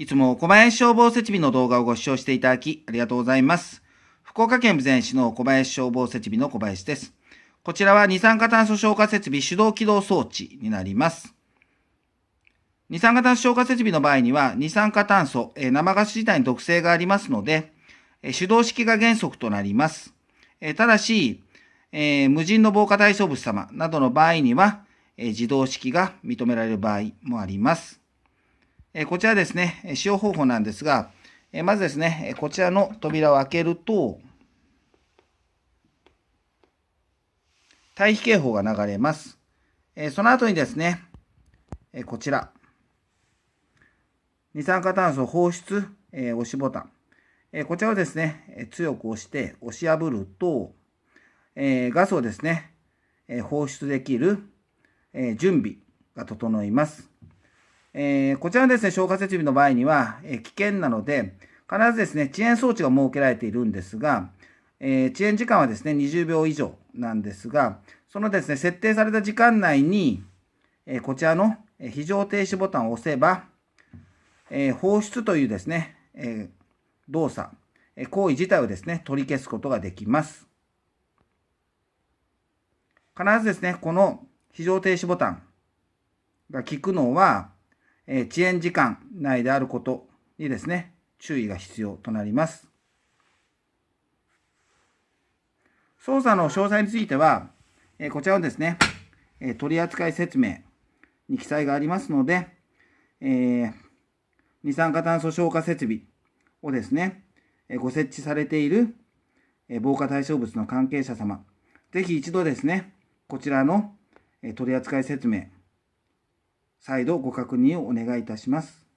いつも小林消防設備の動画をご視聴していただきありがとうございます。福岡県備前市の小林消防設備の小林です。こちらは二酸化炭素消火設備手動起動装置になります。二酸化炭素消火設備の場合には、二酸化炭素、生ガス自体に毒性がありますので、手動式が原則となります。ただし、えー、無人の防火対象物様などの場合には、えー、自動式が認められる場合もあります。えこちらですね、使用方法なんですが、えまずですね、こちらの扉を開けると、退避警報が流れます。えその後にですね、えこちら、二酸化炭素放出、え押しボタン、えこちらをですね、強く押して押し破ると、えガスをですね、放出できる準備が整います。えー、こちらのですね、消火設備の場合には、えー、危険なので、必ずですね、遅延装置が設けられているんですが、えー、遅延時間はですね、20秒以上なんですが、そのですね、設定された時間内に、えこちらの非常停止ボタンを押せば、え放出というですね、え動作、え行為自体をですね、取り消すことができます。必ずですね、この非常停止ボタンが効くのは、え遅延時間内であることにですね、注意が必要となります。操作の詳細については、えこちらのですね、え取扱説明に記載がありますので、えー、二酸化炭素消火設備をですね、えご設置されている、え防火対象物の関係者様、ぜひ一度ですね、こちらの、え取扱説明再度ご確認をお願いいたします。